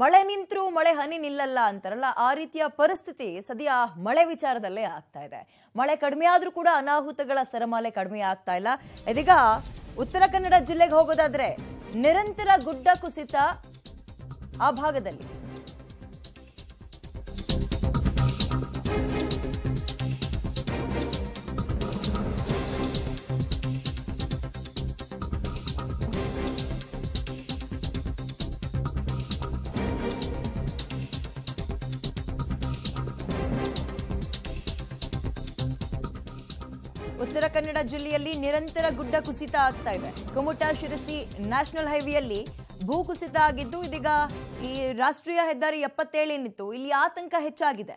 ಮಳೆ ನಿಂತರೂ ಮಳೆ ಹನಿ ನಿಲ್ಲಲ್ಲ ಅಂತಾರಲ್ಲ ಆ ರೀತಿಯ ಪರಿಸ್ಥಿತಿ ಸದ್ಯ ಮಳೆ ವಿಚಾರದಲ್ಲೇ ಆಗ್ತಾ ಇದೆ ಮಳೆ ಕಡಿಮೆ ಆದರೂ ಕೂಡ ಅನಾಹುತಗಳ ಸರಮಾಲೆ ಕಡಿಮೆ ಆಗ್ತಾ ಇಲ್ಲ ಇದೀಗ ಉತ್ತರ ಕನ್ನಡ ಜಿಲ್ಲೆಗೆ ಹೋಗೋದಾದ್ರೆ ನಿರಂತರ ಗುಡ್ಡ ಕುಸಿತ ಆ ಭಾಗದಲ್ಲಿ ಉತ್ತರ ಕನ್ನಡ ಜಿಲ್ಲೆಯಲ್ಲಿ ನಿರಂತರ ಗುಡ್ಡ ಕುಸಿತ ಆಗ್ತಾ ಇದೆ ಕುಮಟಾ ಶಿರಸಿ ನ್ಯಾಷನಲ್ ಹೈವೇಯಲ್ಲಿ ಭೂ ಕುಸಿತ ಆಗಿದ್ದು ಇದೀಗ ಈ ರಾಷ್ಟ್ರೀಯ ಹೆದ್ದಾರಿ ಎಪ್ಪತ್ತೇಳೇನಿತ್ತು ಇಲ್ಲಿ ಆತಂಕ ಹೆಚ್ಚಾಗಿದೆ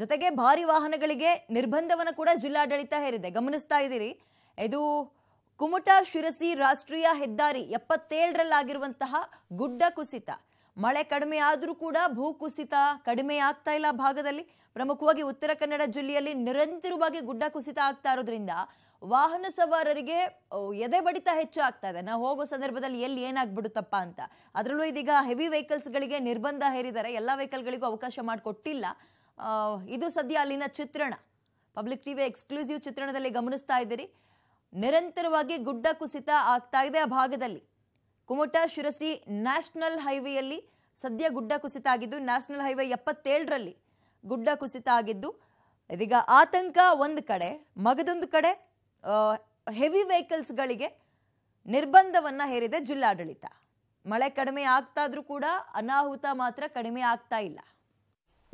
ಜೊತೆಗೆ ಭಾರಿ ವಾಹನಗಳಿಗೆ ನಿರ್ಬಂಧವನ್ನು ಕೂಡ ಜಿಲ್ಲಾಡಳಿತ ಹೇರಿದೆ ಗಮನಿಸ್ತಾ ಇದ್ದೀರಿ ಇದು ಕುಮುಟಾ ಶಿರಸಿ ರಾಷ್ಟ್ರೀಯ ಹೆದ್ದಾರಿ ಎಪ್ಪತ್ತೇಳರಲ್ಲಾಗಿರುವಂತಹ ಗುಡ್ಡ ಕುಸಿತ ಮಳೆ ಕಡಿಮೆ ಆದರೂ ಕೂಡ ಭೂಕುಸಿತ ಕಡಿಮೆ ಆಗ್ತಾ ಇಲ್ಲ ಭಾಗದಲ್ಲಿ ಪ್ರಮುಖವಾಗಿ ಉತ್ತರ ಕನ್ನಡ ಜಿಲ್ಲೆಯಲ್ಲಿ ನಿರಂತರವಾಗಿ ಗುಡ್ಡ ಕುಸಿತ ಆಗ್ತಾ ಇರೋದ್ರಿಂದ ವಾಹನ ಸವಾರರಿಗೆ ಎದೆ ಬಡಿತ ಹೆಚ್ಚು ಆಗ್ತಾ ಇದೆ ನಾವು ಹೋಗೋ ಸಂದರ್ಭದಲ್ಲಿ ಎಲ್ಲಿ ಏನಾಗ್ಬಿಡುತ್ತಪ್ಪ ಅಂತ ಅದರಲ್ಲೂ ಇದೀಗ ಹೆವಿ ವೆಹಿಕಲ್ಸ್ಗಳಿಗೆ ನಿರ್ಬಂಧ ಹೇರಿದ್ದಾರೆ ಎಲ್ಲ ವೆಹಿಕಲ್ಗಳಿಗೂ ಅವಕಾಶ ಮಾಡಿಕೊಟ್ಟಿಲ್ಲ ಇದು ಸದ್ಯ ಅಲ್ಲಿನ ಚಿತ್ರಣ ಪಬ್ಲಿಕ್ ಟಿವಿ ಎಕ್ಸ್ಕ್ಲೂಸಿವ್ ಚಿತ್ರಣದಲ್ಲಿ ಗಮನಿಸ್ತಾ ಇದ್ದೀರಿ ನಿರಂತರವಾಗಿ ಗುಡ್ಡ ಕುಸಿತ ಆಗ್ತಾ ಇದೆ ಆ ಭಾಗದಲ್ಲಿ ಕುಮಟಾ ಶಿರಸಿ ನ್ಯಾಷನಲ್ ಹೈವೇಯಲ್ಲಿ ಸದ್ಯ ಗುಡ್ಡ ಕುಸಿತ ಆಗಿದ್ದು ನ್ಯಾಷನಲ್ ಹೈವೇ ಎಪ್ಪತ್ತೇಳರಲ್ಲಿ ಗುಡ್ಡ ಕುಸಿತ ಆಗಿದ್ದು ಇದೀಗ ಆತಂಕ ಒಂದು ಕಡೆ ಮಗದೊಂದು ಕಡೆ ಹೆವಿ ವೆಹಿಕಲ್ಸ್ಗಳಿಗೆ ನಿರ್ಬಂಧವನ್ನು ಹೇರಿದೆ ಜಿಲ್ಲಾಡಳಿತ ಮಳೆ ಕಡಿಮೆ ಆಗ್ತಾದ್ರೂ ಕೂಡ ಅನಾಹುತ ಮಾತ್ರ ಕಡಿಮೆ ಆಗ್ತಾ ಇಲ್ಲ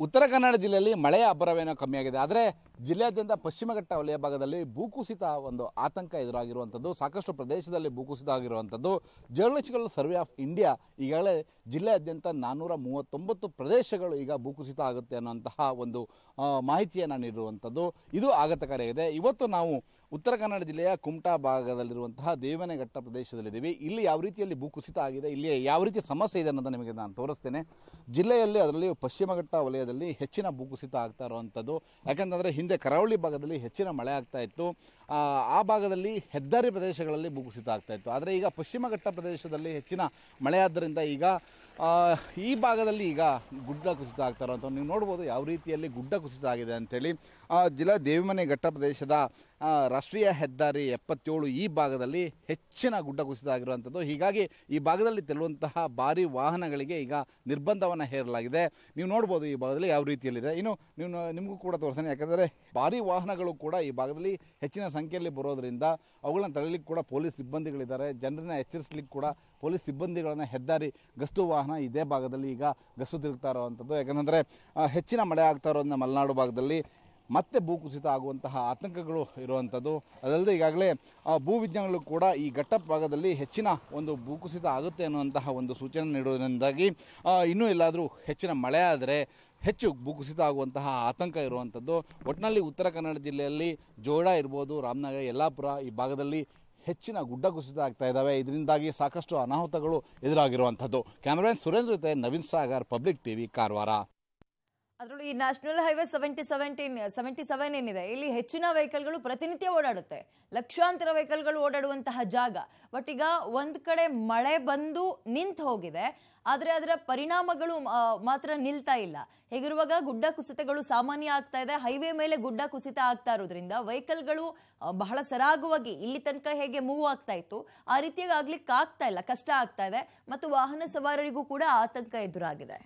ಉತ್ತರ ಕನ್ನಡ ಜಿಲ್ಲೆಯಲ್ಲಿ ಮಳೆಯ ಅಬ್ಬರವೇನೋ ಕಮ್ಮಿಯಾಗಿದೆ ಆದರೆ ಜಿಲ್ಲೆಯಾದ್ಯಂತ ಪಶ್ಚಿಮಘಟ್ಟ ವಲಯ ಭಾಗದಲ್ಲಿ ಭೂಕುಸಿತ ಒಂದು ಆತಂಕ ಎದುರಾಗಿರುವಂಥದ್ದು ಸಾಕಷ್ಟು ಪ್ರದೇಶದಲ್ಲಿ ಭೂಕುಸಿತ ಆಗಿರುವಂಥದ್ದು ಜರ್ನಲಿಸ್ಟ್ಗಳ ಸರ್ವೆ ಆಫ್ ಇಂಡಿಯಾ ಈಗಾಗಲೇ ಜಿಲ್ಲೆಯಾದ್ಯಂತ ನಾನ್ನೂರ ಮೂವತ್ತೊಂಬತ್ತು ಪ್ರದೇಶಗಳು ಈಗ ಭೂಕುಸಿತ ಆಗುತ್ತೆ ಅನ್ನುವಂತಹ ಒಂದು ಮಾಹಿತಿಯನ್ನು ನೀಡಿರುವಂಥದ್ದು ಇದು ಆಘಾತಕಾರಿಯಾಗಿದೆ ಇವತ್ತು ನಾವು ಉತ್ತರ ಕನ್ನಡ ಜಿಲ್ಲೆಯ ಕುಮಟಾ ಭಾಗದಲ್ಲಿರುವಂತಹ ದೇವನಘಟ್ಟ ಪ್ರದೇಶದಲ್ಲಿದ್ದೀವಿ ಇಲ್ಲಿ ಯಾವ ರೀತಿಯಲ್ಲಿ ಭೂಕುಸಿತ ಆಗಿದೆ ಇಲ್ಲಿ ಯಾವ ರೀತಿ ಸಮಸ್ಯೆ ಇದೆ ಅನ್ನೋದು ನಿಮಗೆ ನಾನು ತೋರಿಸ್ತೇನೆ ಜಿಲ್ಲೆಯಲ್ಲಿ ಅದರಲ್ಲಿ ಪಶ್ಚಿಮ ಘಟ್ಟ ವಲಯದಲ್ಲಿ ಹೆಚ್ಚಿನ ಭೂಕುಸಿತ ಆಗ್ತಾ ಇರುವಂಥದ್ದು ಯಾಕಂತಂದರೆ ಹಿಂದೆ ಕರಾವಳಿ ಭಾಗದಲ್ಲಿ ಹೆಚ್ಚಿನ ಮಳೆ ಆಗ್ತಾ ಇತ್ತು ಆ ಭಾಗದಲ್ಲಿ ಹೆದ್ದಾರಿ ಪ್ರದೇಶಗಳಲ್ಲಿ ಭೂಕುಸಿತ ಆಗ್ತಾ ಇತ್ತು ಆದರೆ ಈಗ ಪಶ್ಚಿಮ ಘಟ್ಟ ಪ್ರದೇಶದಲ್ಲಿ ಹೆಚ್ಚಿನ ಮಳೆಯಾದ್ದರಿಂದ ಈಗ ಈ ಭಾಗದಲ್ಲಿ ಈಗ ಗುಡ್ಡ ಕುಸಿತ ಆಗ್ತಾ ಇರೋ ನೀವು ನೋಡ್ಬೋದು ಯಾವ ರೀತಿಯಲ್ಲಿ ಗುಡ್ಡ ಕುಸಿತ ಆಗಿದೆ ಅಂಥೇಳಿ ಜಿಲ್ಲಾ ದೇವಿಮನೆ ಘಟ್ಟ ಪ್ರದೇಶದ ರಾಷ್ಟ್ರೀಯ ಹೆದ್ದಾರಿ ಎಪ್ಪತ್ತೇಳು ಈ ಭಾಗದಲ್ಲಿ ಹೆಚ್ಚಿನ ಗುಡ್ಡ ಕುಸಿತ ಆಗಿರುವಂಥದ್ದು ಹೀಗಾಗಿ ಈ ಭಾಗದಲ್ಲಿ ತೆರಳುವಂತಹ ಭಾರಿ ವಾಹನಗಳಿಗೆ ಈಗ ನಿರ್ಬಂಧವನ್ನು ಹೇರಲಾಗಿದೆ ನೀವು ನೋಡ್ಬೋದು ಈ ಭಾಗದಲ್ಲಿ ಯಾವ ರೀತಿಯಲ್ಲಿದೆ ಇನ್ನು ನೀವು ನಿಮಗೂ ಕೂಡ ತೋರಿಸ್ತಾನೆ ಯಾಕಂದರೆ ಭಾರಿ ವಾಹನಗಳು ಕೂಡ ಈ ಭಾಗದಲ್ಲಿ ಹೆಚ್ಚಿನ ಸಂಖ್ಯೆಯಲ್ಲಿ ಬರೋದರಿಂದ ಅವುಗಳನ್ನು ತಳ್ಳಲಿಕ್ಕೆ ಕೂಡ ಪೊಲೀಸ್ ಸಿಬ್ಬಂದಿಗಳಿದ್ದಾರೆ ಜನರನ್ನ ಎಚ್ಚರಿಸಲಿಕ್ಕೆ ಕೂಡ ಪೊಲೀಸ್ ಸಿಬ್ಬಂದಿಗಳನ್ನ ಹೆದ್ದಾರಿ ಗಸ್ತು ವಾಹನ ಇದೇ ಭಾಗದಲ್ಲಿ ಈಗ ಗಸ್ತು ತಿರುಗ್ತಾ ಇರುವಂಥದ್ದು ಯಾಕಂದರೆ ಹೆಚ್ಚಿನ ಮಳೆ ಆಗ್ತಾ ಇರೋದನ್ನ ಮಲೆನಾಡು ಭಾಗದಲ್ಲಿ ಮತ್ತೆ ಭೂಕುಸಿತ ಆಗುವಂತಹ ಆತಂಕಗಳು ಇರುವಂಥದ್ದು ಅದಲ್ಲದೆ ಈಗಾಗಲೇ ವಿಜ್ಞಾನಗಳು ಕೂಡ ಈ ಘಟ್ಟ ಭಾಗದಲ್ಲಿ ಹೆಚ್ಚಿನ ಒಂದು ಭೂಕುಸಿತ ಆಗುತ್ತೆ ಅನ್ನುವಂತಹ ಒಂದು ಸೂಚನೆ ನೀಡುವುದರಿಂದಾಗಿ ಇನ್ನೂ ಎಲ್ಲಾದರೂ ಹೆಚ್ಚಿನ ಮಳೆ ಆದರೆ ಹೆಚ್ಚು ಭೂಕುಸಿತ ಆಗುವಂತಹ ಆತಂಕ ಇರುವಂಥದ್ದು ಒಟ್ಟಿನಲ್ಲಿ ಉತ್ತರ ಕನ್ನಡ ಜಿಲ್ಲೆಯಲ್ಲಿ ಜೋಡ ಇರ್ಬೋದು ರಾಮನಗರ ಯಲ್ಲಾಪುರ ಈ ಭಾಗದಲ್ಲಿ ಹೆಚ್ಚಿನ ಗುಡ್ಡ ಕುಸಿತ ಆಗ್ತಾ ಇದ್ದಾವೆ ಇದರಿಂದಾಗಿ ಸಾಕಷ್ಟು ಅನಾಹುತಗಳು ಎದುರಾಗಿರುವಂಥದ್ದು ಕ್ಯಾಮ್ರಾಮನ್ ಸುರೇಂದ್ರ ಜೊತೆ ನವೀನ್ ಸಾಗರ್ ಪಬ್ಲಿಕ್ ಟಿವಿ ಕಾರವಾರ ಅದರಲ್ಲೂ ಈ national highway seventy seventeen seventy seven ಏನಿದೆ ಇಲ್ಲಿ ಹೆಚ್ಚಿನ ವೆಹಿಕಲ್ಗಳು ಪ್ರತಿನಿತ್ಯ ಓಡಾಡುತ್ತೆ ಲಕ್ಷಾಂತರ ವೆಹಿಕಲ್ಗಳು ಓಡಾಡುವಂತಹ ಜಾಗ ಬಟ್ ಈಗ ಒಂದು ಕಡೆ ಮಳೆ ಬಂದು ನಿಂತು ಹೋಗಿದೆ ಆದರೆ ಅದರ ಪರಿಣಾಮಗಳು ಮಾತ್ರ ನಿಲ್ತಾ ಇಲ್ಲ ಹೇಗಿರುವಾಗ ಗುಡ್ಡ ಕುಸಿತಗಳು ಸಾಮಾನ್ಯ ಆಗ್ತಾ ಇದೆ ಹೈವೇ ಮೇಲೆ ಗುಡ್ಡ ಕುಸಿತ ಆಗ್ತಾ ಇರೋದ್ರಿಂದ ವೆಹಿಕಲ್ಗಳು ಬಹಳ ಸರಾಗವಾಗಿ ಇಲ್ಲಿ ತನಕ ಹೇಗೆ ಮೂವ್ ಆಗ್ತಾ ಇತ್ತು ಆ ರೀತಿಯಾಗಿ ಆಗ್ಲಿಕ್ಕೆ ಆಗ್ತಾ ಇಲ್ಲ ಕಷ್ಟ ಆಗ್ತಾ ಇದೆ ಮತ್ತು ವಾಹನ ಸವಾರರಿಗೂ ಕೂಡ ಆತಂಕ ಎದುರಾಗಿದೆ